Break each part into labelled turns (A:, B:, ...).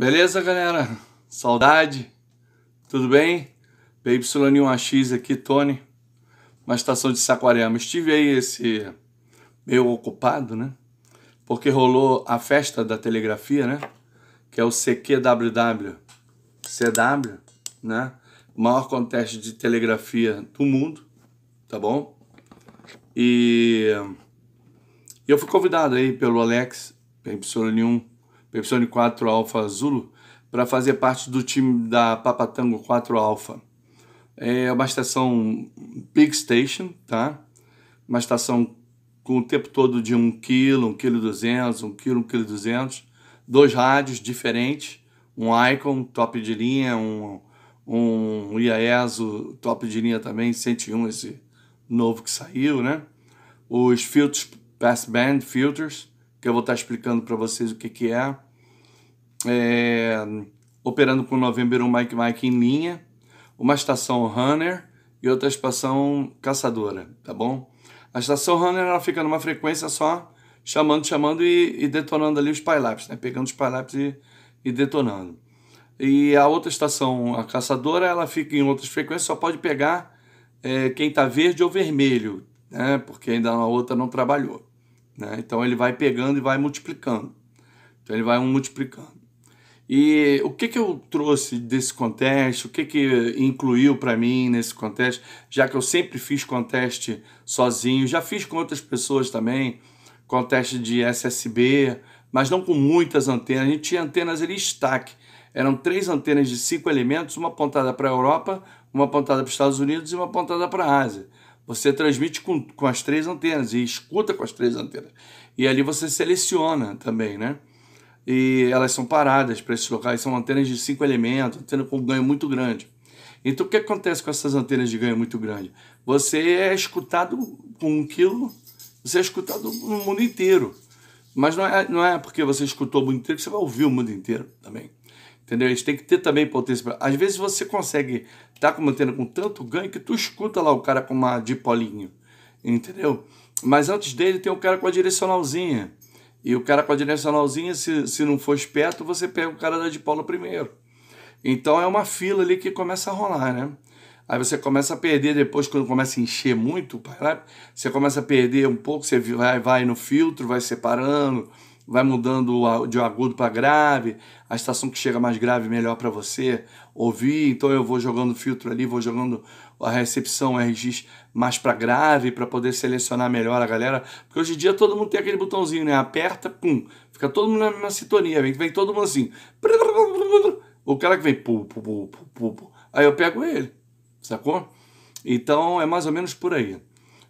A: Beleza, galera? Saudade? Tudo bem? PY1AX aqui, Tony. Uma estação de Saquarema. Estive aí esse meio ocupado, né? Porque rolou a festa da telegrafia, né? Que é o CQWW. CW, né? O maior conteste de telegrafia do mundo, tá bom? E eu fui convidado aí pelo Alex, PY1 Pepsone 4 Alpha Zulu, para fazer parte do time da Papatango 4 Alpha. É uma estação Big Station, tá? Uma estação com o tempo todo de 1 kg, 1 kg 200, 1 kg, 1 kg 200, dois rádios diferentes, um Icon top de linha, um um IAESO top de linha também, 101 esse novo que saiu, né? Os filtros Passband filters que eu vou estar explicando para vocês o que, que é. é. Operando com o November 1 Mike Mike em linha, uma estação Runner e outra estação Caçadora, tá bom? A estação Runner ela fica numa frequência só, chamando, chamando e, e detonando ali os pylapses, né? Pegando os pylapses e, e detonando. E a outra estação, a caçadora, ela fica em outras frequências, só pode pegar é, quem está verde ou vermelho, né? porque ainda a outra não trabalhou. Né? Então ele vai pegando e vai multiplicando. Então ele vai um multiplicando. E o que, que eu trouxe desse conteste, o que, que incluiu para mim nesse conteste, já que eu sempre fiz conteste sozinho, já fiz com outras pessoas também, conteste de SSB, mas não com muitas antenas, a gente tinha antenas ele estaque, eram três antenas de cinco elementos, uma apontada para a Europa, uma apontada para os Estados Unidos e uma apontada para a Ásia. Você transmite com, com as três antenas e escuta com as três antenas. E ali você seleciona também, né? E elas são paradas para esses locais, são antenas de cinco elementos, antena com ganho muito grande. Então o que acontece com essas antenas de ganho muito grande? Você é escutado com um quilo, você é escutado no mundo inteiro. Mas não é, não é porque você escutou o mundo inteiro que você vai ouvir o mundo inteiro também. Entendeu? A gente tem que ter também potência. Às vezes você consegue estar tá com uma antena com tanto ganho que tu escuta lá o cara com uma dipolinho. Entendeu? Mas antes dele tem o cara com a direcionalzinha. E o cara com a direcionalzinha, se, se não for esperto, você pega o cara da dipola primeiro. Então é uma fila ali que começa a rolar, né? Aí você começa a perder depois, quando começa a encher muito, você começa a perder um pouco, você vai, vai no filtro, vai separando, vai mudando de agudo para grave, a estação que chega mais grave melhor para você ouvir, então eu vou jogando filtro ali, vou jogando a recepção RX mais para grave para poder selecionar melhor a galera, porque hoje em dia todo mundo tem aquele botãozinho, né? Aperta, pum, fica todo mundo na mesma sintonia, vem, vem todo mundo assim. O cara que vem pu, pu, pu, pu, pu, aí eu pego ele, sacou? Então é mais ou menos por aí.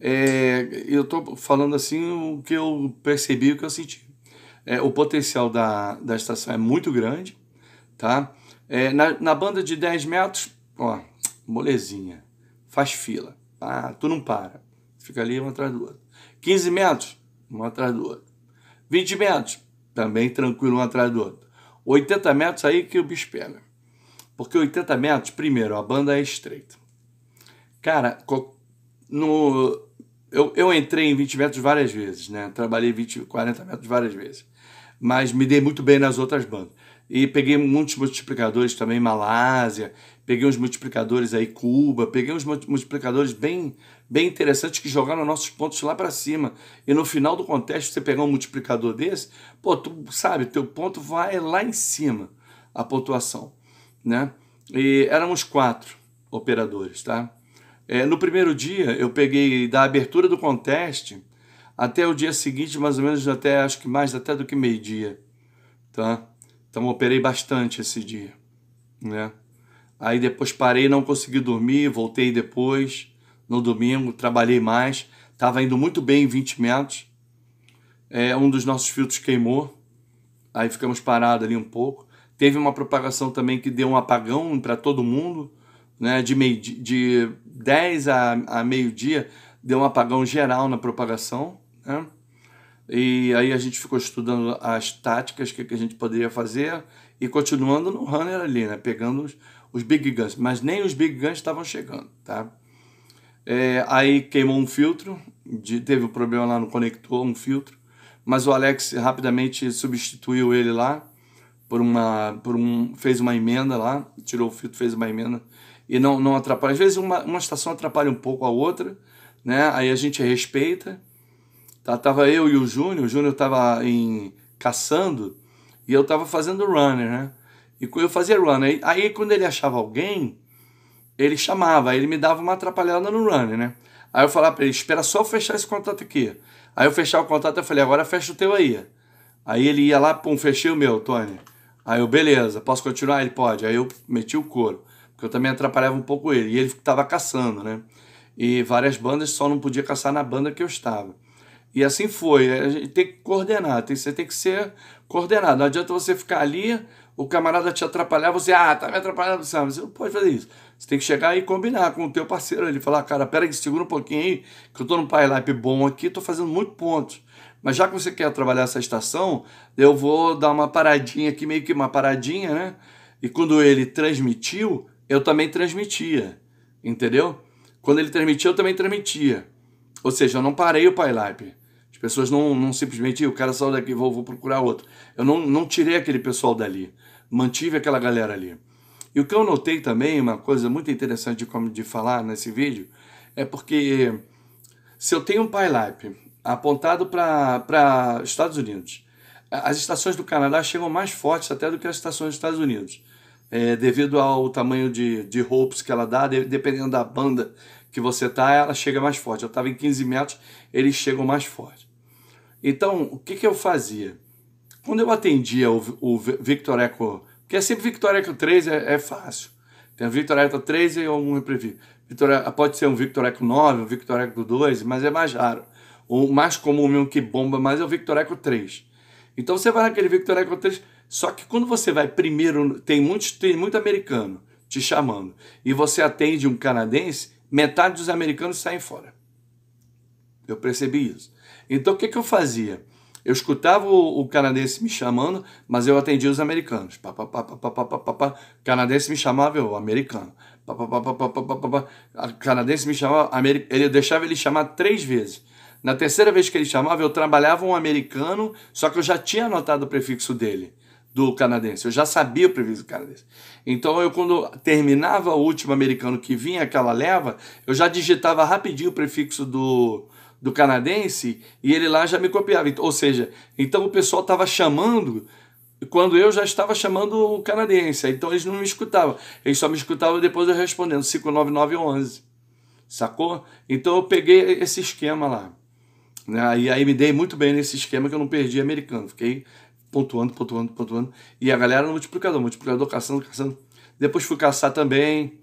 A: É, eu tô falando assim o que eu percebi, o que eu senti é, o potencial da, da estação é muito grande, tá? É, na, na banda de 10 metros, ó, molezinha, faz fila, ah, tu não para, fica ali um atrás do outro. 15 metros, um atrás do outro. 20 metros, também tranquilo um atrás do outro. 80 metros aí que o bicho pega. Porque 80 metros, primeiro, a banda é estreita. Cara, no, eu, eu entrei em 20 metros várias vezes, né? Trabalhei 20, 40 metros várias vezes mas me dei muito bem nas outras bandas. E peguei muitos multiplicadores também, Malásia, peguei uns multiplicadores aí, Cuba, peguei uns multiplicadores bem, bem interessantes que jogaram nossos pontos lá para cima. E no final do contexto, você pegar um multiplicador desse, pô, tu sabe, teu ponto vai lá em cima, a pontuação, né? E éramos quatro operadores, tá? É, no primeiro dia, eu peguei da abertura do conteste até o dia seguinte, mais ou menos até acho que mais até do que meio-dia, tá? Então operei bastante esse dia, né? Aí depois parei, não consegui dormir, voltei depois no domingo, trabalhei mais, estava indo muito bem em 20 metros. É, um dos nossos filtros queimou, aí ficamos parados ali um pouco. Teve uma propagação também que deu um apagão para todo mundo, né? De, meio, de 10 a, a meio-dia, deu um apagão geral na propagação. Né? E aí a gente ficou estudando as táticas que, a gente poderia fazer e continuando no runner ali, né? Pegando os, os big guns, mas nem os big guns estavam chegando, tá? É, aí queimou um filtro, de, teve um problema lá no conector, um filtro, mas o Alex rapidamente substituiu ele lá por uma, por um, fez uma emenda lá, tirou o filtro, fez uma emenda e não, não atrapalha. Às vezes uma, uma estação atrapalha um pouco a outra, né? Aí a gente respeita Tá? Tava eu e o Júnior, o Júnior tava em caçando e eu tava fazendo runner, né? E eu fazia runner. Aí, aí quando ele achava alguém, ele chamava, aí ele me dava uma atrapalhada no runner, né? Aí eu falava para ele, espera só eu fechar esse contato aqui. Aí eu fechar o contato, eu falei, agora fecha o teu aí. Aí ele ia lá, pum, fechei o meu, Tony. Aí eu, beleza, posso continuar? Ele pode. Aí eu meti o couro, porque eu também atrapalhava um pouco ele. E ele tava caçando, né? E várias bandas só não podia caçar na banda que eu estava. E assim foi. É, a gente tem que coordenar, tem, você tem que ser coordenado. Não adianta você ficar ali, o camarada te atrapalhar, você, ah, tá me atrapalhando, sabe? Você não pode fazer isso. Você tem que chegar e combinar com o teu parceiro ali, falar, cara, pera aí, segura um pouquinho aí, que eu tô num pipe bom aqui, tô fazendo muito pontos. Mas já que você quer trabalhar essa estação, eu vou dar uma paradinha aqui, meio que uma paradinha, né? E quando ele transmitiu, eu também transmitia, entendeu? Quando ele transmitia, eu também transmitia. Ou seja, eu não parei o pipe pessoas não, não simplesmente, o cara saiu daqui, vou, vou procurar outro. Eu não, não tirei aquele pessoal dali, mantive aquela galera ali. E o que eu notei também, uma coisa muito interessante de, de falar nesse vídeo, é porque se eu tenho um pilot apontado para Estados Unidos, as estações do Canadá chegam mais fortes até do que as estações dos Estados Unidos, é, devido ao tamanho de, de ropes que ela dá, de, dependendo da banda que você tá, ela chega mais forte. Eu estava em 15 metros, eles chegam mais forte. Então, o que, que eu fazia? Quando eu atendia o, o Victor Eco, porque é sempre Victor Eco 3 é, é fácil. Tem o Victor Eco 3 e um Reprevi. Victor, pode ser um Victor Eco 9, um Victor Eco 2, mas é mais raro. O mais comum mesmo que bomba mais é o Victor Eco 3. Então você vai naquele Victor Eco 3, só que quando você vai primeiro, tem, muito tem muito americano te chamando, e você atende um canadense, metade dos americanos saem fora. Eu percebi isso. Então o que, que eu fazia? Eu escutava o, o, canadense me chamando, mas eu atendia os americanos. Pá, pá, pá, pá, pá, pá, pá, pá. Canadense me chamava eu, americano. Pá, pá, pá, pá, pá, pá, pá, pá. canadense me chamava, amer... ele deixava ele chamar três vezes. Na terceira vez que ele chamava, eu trabalhava um americano, só que eu já tinha anotado o prefixo dele, do canadense. Eu já sabia o prefixo canadense. Então eu, quando terminava o último americano que vinha, aquela leva, eu já digitava rapidinho o prefixo do do canadense e ele lá já me copiava. Então, ou seja, então o pessoal estava chamando quando eu já estava chamando o canadense. Então eles não me escutavam. Eles só me escutavam depois eu respondendo 59911. Sacou? Então eu peguei esse esquema lá. Né? E aí me dei muito bem nesse esquema que eu não perdi americano. Fiquei pontuando, pontuando, pontuando. E a galera no multiplicador, multiplicador caçando, caçando. Depois fui caçar também,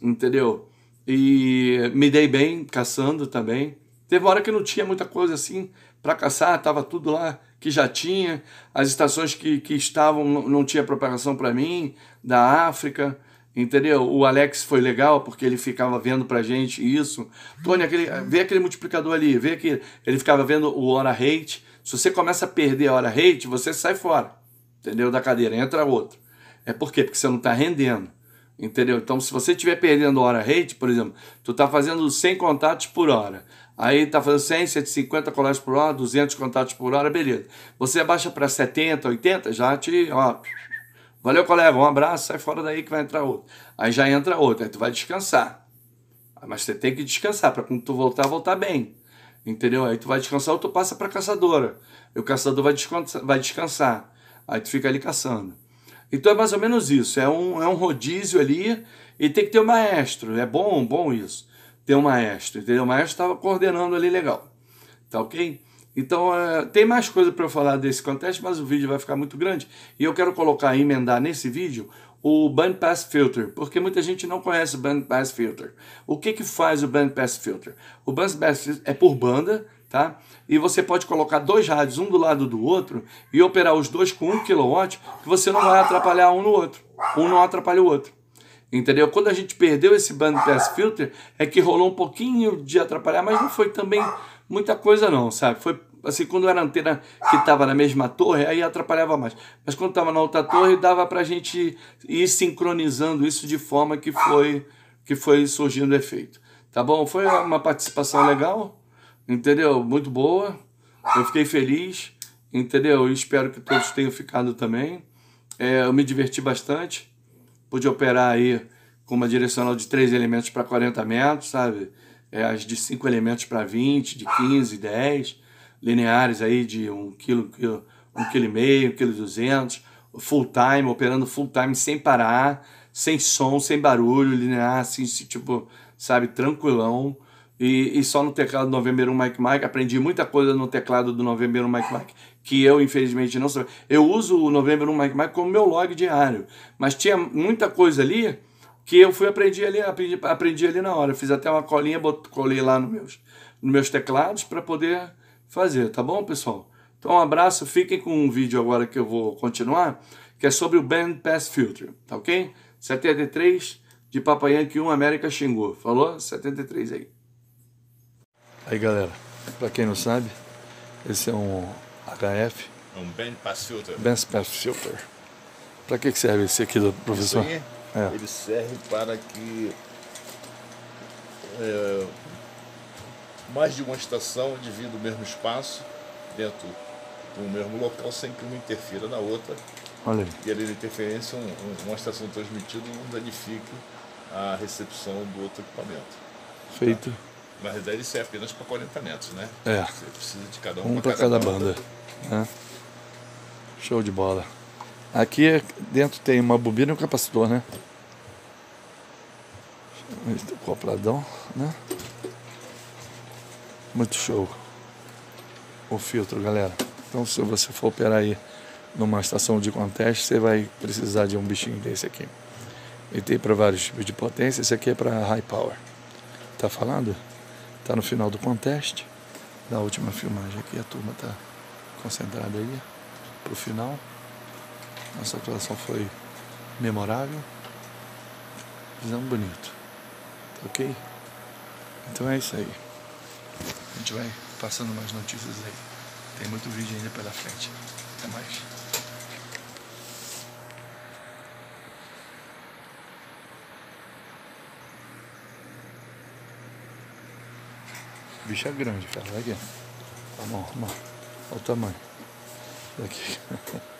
A: entendeu? E me dei bem caçando também. Teve uma hora que não tinha muita coisa assim para caçar, tava tudo lá que já tinha, as estações que, que estavam não, tinha propagação para mim, da África, entendeu? O Alex foi legal porque ele ficava vendo pra gente isso. Tony, aquele, vê aquele multiplicador ali, vê que ele ficava vendo o hora rate. Se você começa a perder a hora rate, você sai fora, entendeu? Da cadeira, entra outro. É por quê? Porque você não tá rendendo. Entendeu? Então, se você estiver perdendo hora rate, por exemplo, tu tá fazendo 100 contatos por hora. Aí está fazendo 100, 150 colagens por hora, 200 contatos por hora, beleza. Você abaixa para 70, 80, já te. Ó, valeu, colega, um abraço, sai fora daí que vai entrar outro. Aí já entra outro, aí tu vai descansar. Mas você tem que descansar para quando tu voltar, voltar bem. Entendeu? Aí tu vai descansar ou tu passa para caçadora. E o caçador vai descansar, vai descansar. Aí tu fica ali caçando. Então é mais ou menos isso. É um, é um rodízio ali e tem que ter o um maestro. É bom, bom isso tem um maestro, entendeu? O maestro estava coordenando ali legal, tá ok? Então, uh, tem mais coisa para eu falar desse contexto mas o vídeo vai ficar muito grande. E eu quero colocar, emendar nesse vídeo, o Bandpass Filter, porque muita gente não conhece o Bandpass Filter. O que, que faz o Bandpass Filter? O Bandpass Filter é por banda, tá? E você pode colocar dois rádios um do lado do outro e operar os dois com 1 kW, que você não vai atrapalhar um no outro. Um não atrapalha o outro. Entendeu? Quando a gente perdeu esse band pass filter, é que rolou um pouquinho de atrapalhar, mas não foi também muita coisa não, sabe? Foi assim, quando era antena que estava na mesma torre, aí atrapalhava mais. Mas quando estava na outra torre, dava para a gente ir sincronizando isso de forma que foi que foi surgindo efeito. Tá bom? Foi uma participação legal, entendeu? Muito boa. Eu fiquei feliz, entendeu? E espero que todos tenham ficado também. É, eu me diverti bastante pude operar aí com uma direcional de 3 elementos para 40 metros, sabe? É, as de 5 elementos para 20, de 15, 10, lineares aí de 1 kg, 1,5 kg, 1,2 kg, full time, operando full time sem parar, sem som, sem barulho, linear, assim, tipo, sabe, tranquilão. E, e só no teclado do November 1 Mike Mike, aprendi muita coisa no teclado do November 1 Mike Mike, que eu infelizmente não sabia. Eu uso o Novembro no Mike como meu log diário, mas tinha muita coisa ali que eu fui aprendi ali, aprendi, aprendi ali na hora. fiz até uma colinha, bot, colei lá nos meus, nos meus teclados para poder fazer, tá bom, pessoal? Então, um abraço, fiquem com um vídeo agora que eu vou continuar, que é sobre o Band Pass Filter, tá ok? 73 de que 1 América Xingu, falou? 73 aí. Aí, galera, para quem não sabe, esse é um HF. É um bandpass filter. Para que, serve esse aqui, do professor? Esse é. Ele serve para que é, mais de uma estação divida o mesmo espaço dentro do mesmo local sem que uma interfira na outra. Olha aí. E ali na interferência, um, um, uma estação transmitida não danifique a recepção do outro equipamento. Feito. Tá? Na realidade, isso é apenas para 40 metros, né? É. Você precisa de cada um. Um para cada, cada, banda. banda. Né? Show de bola. Aqui é, dentro tem uma bobina e um capacitor, né? Copladão, né? Muito show. O filtro, galera. Então, se você for operar aí numa estação de conteste, você vai precisar de um bichinho desse aqui. Ele tem para vários tipos de potência. Esse aqui é para high power. Tá falando? Está no final do conteste, da última filmagem aqui, a turma está concentrada aí para o final. Nossa atuação foi memorável, fizemos bonito, tá ok? Então é isso aí. A gente vai passando mais notícias aí. Tem muito vídeo ainda pela frente. Até mais. O bicho é grande, cara. Olha aqui. Tá, tá bom, Olha o tamanho. aqui